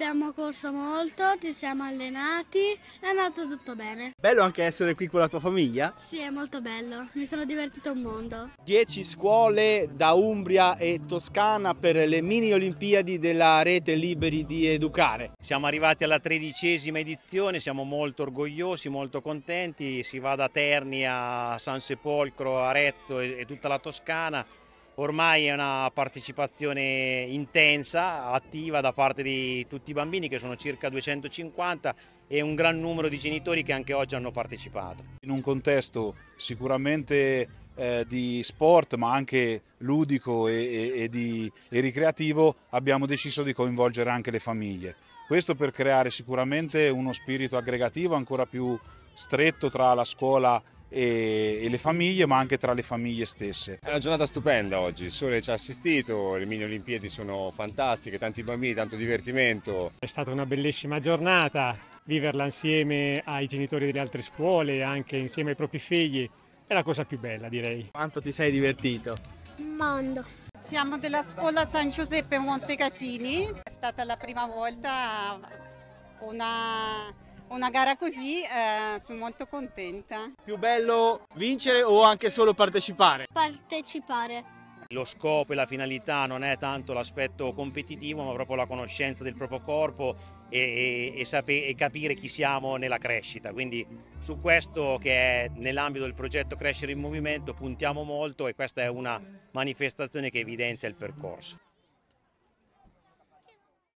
Abbiamo corso molto, ci siamo allenati, è andato tutto bene. Bello anche essere qui con la tua famiglia? Sì, è molto bello, mi sono divertito un mondo. 10 scuole da Umbria e Toscana per le mini Olimpiadi della rete Liberi di Educare. Siamo arrivati alla tredicesima edizione, siamo molto orgogliosi, molto contenti, si va da Terni a San Sepolcro, Arezzo e, e tutta la Toscana ormai è una partecipazione intensa, attiva da parte di tutti i bambini che sono circa 250 e un gran numero di genitori che anche oggi hanno partecipato. In un contesto sicuramente eh, di sport ma anche ludico e, e, e, di, e ricreativo abbiamo deciso di coinvolgere anche le famiglie. Questo per creare sicuramente uno spirito aggregativo ancora più stretto tra la scuola e, e, le famiglie, ma anche tra le famiglie stesse. È una giornata stupenda oggi, il sole ci ha assistito, le mini Olimpiadi sono fantastiche, tanti bambini, tanto divertimento. È stata una bellissima giornata, viverla insieme ai genitori delle altre scuole, anche insieme ai propri figli, è la cosa più bella direi. Quanto ti sei divertito? Un mondo. Siamo della scuola San Giuseppe Montecatini, è stata la prima volta una una gara così eh, sono molto contenta. Più bello vincere o anche solo partecipare? Partecipare. Lo scopo e la finalità non è tanto l'aspetto competitivo ma proprio la conoscenza del proprio corpo e, e, e, e, capire chi siamo nella crescita. Quindi su questo che è nell'ambito del progetto Crescere in Movimento puntiamo molto e questa è una manifestazione che evidenzia il percorso.